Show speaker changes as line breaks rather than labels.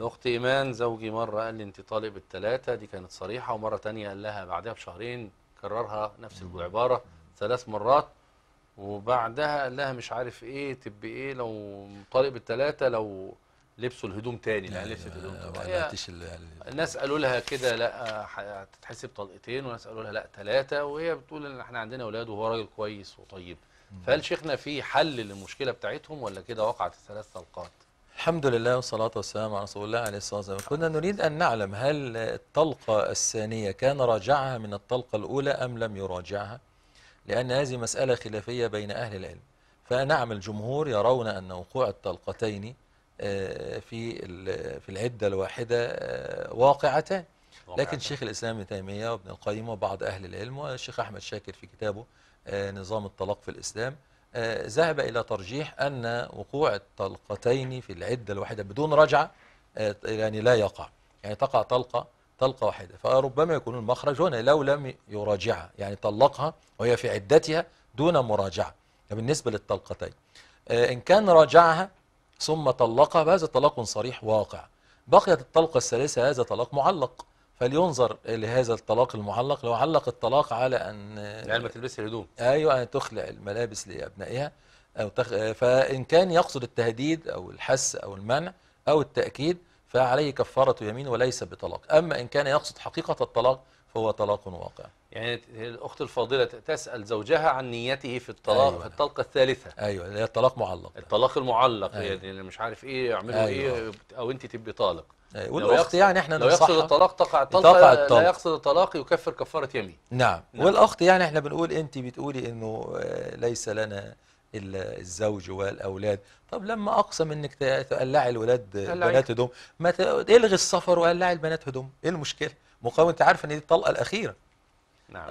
الأخت إيمان زوجي مرة قال لي أنت طالب الثلاثة دي كانت صريحة ومرة تانية قال لها بعدها بشهرين كررها نفس العبارة ثلاث مرات وبعدها قال لها مش عارف إيه تب إيه لو طالب الثلاثة لو لبسوا الهدوم تاني لا لبست الهدوم طبعا الناس قالوا لها كده لا هتتحسب طلقتين وناس قالوا لها لا ثلاثة وهي بتقول إن إحنا عندنا أولاد وهو راجل كويس وطيب فهل شيخنا في حل للمشكلة بتاعتهم ولا كده وقعت الثلاث طلقات؟
الحمد لله والصلاة والسلام على رسول الله عليه الصلاة والسلام كنا نريد أن نعلم هل الطلقة الثانية كان راجعها من الطلقة الأولى أم لم يراجعها لأن هذه مسألة خلافية بين أهل العلم فنعم الجمهور يرون أن وقوع الطلقتين آه، في في العدة الواحدة آه، واقعتان لكن شيخ الإسلام ابن تيمية وابن القيم وبعض أهل العلم والشيخ أحمد شاكر في كتابه آه، نظام الطلاق في الإسلام آه، ذهب إلى ترجيح أن وقوع الطلقتين في العدة الواحدة بدون رجعة آه، يعني لا يقع يعني تقع طلقة طلقة واحدة فربما يكون المخرج هنا لو لم يراجعها يعني طلقها وهي في عدتها دون مراجعة بالنسبة للطلقتين آه، إن كان راجعها ثم طلقها فهذا طلاق صريح واقع بقيت الطلقة الثالثة هذا طلاق معلق فلينظر لهذا الطلاق المعلق لو علق الطلاق على أن العيال ما تلبسش الهدوم أيوة أن تخلع الملابس لأبنائها أو تخ... فإن كان يقصد التهديد أو الحس أو المنع أو التأكيد فعليه كفارة يمين وليس بطلاق أما إن كان يقصد حقيقة الطلاق فهو طلاق واقع
يعني الأخت الفاضلة تسأل زوجها عن نيته في الطلاق أيوة. في الطلقة الثالثة أيوة
اللي هي الطلاق معلق
الطلاق المعلق أيوة. يعني مش عارف إيه يعملوا أيوة. إيه أو أنت تبقي طالق إيه، والاخت يعني احنا لو يقصد الطلاق تقع الطلقه تقع الطلق. لا يقصد الطلاق يكفر كفاره يمين
نعم. نعم والاخت يعني احنا بنقول انت بتقولي انه آه، ليس لنا الا الزوج والاولاد طب لما اقسم انك تقلعي الولاد آه، بنات هدوم ما الغي السفر وقلعي البنات هدوم ايه المشكله مقاومه انت عارفه ان دي الطلقه الاخيره نعم